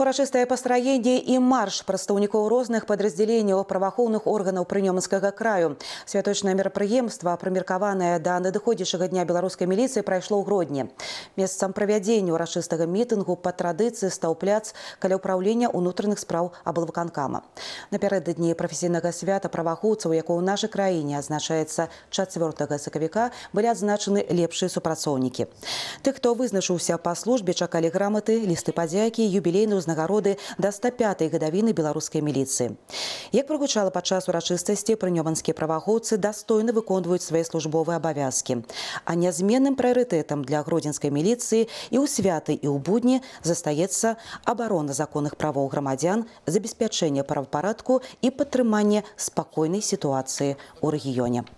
урачыстае пастраенне и марш прадстаўнікоў розных падраздзяленняў праваахоўных органаў прынёманскага краю святочнае мерапрыемства прымеркаванае да надыходзячага дня белорусской милиции, прошло в гродні месцам правядзенню рашыстага мітынгу па традыцыі стаў пляц каля ўправлення ўнутраных спраў аблаваканкама. Напярэдадні прафесійнага свята праваахоўцаў, якое ў нашай краіне азначаецца 4 сакавіка былі адзначаны лепшыя супрацоўнікі. Ты, хто вызначыўся па службе чакалі граматы, лісты падзякі, юбілейны ўзнагароды да 105 гадавіны беларускай міліцыі. Як прагучала падчас урачыстасці прынёманскія праваахоўцы дастойна выконваюць свае службовыя абавязкі. А нязменным прыярытэтам для гродзенскай міліцыі паліцыі і ў святы і ў будні застаецца абарона законных правоў грамадзян забеспячэнне правапарадку і падтрыманне спакойнай сітуацыі ў рэгіёне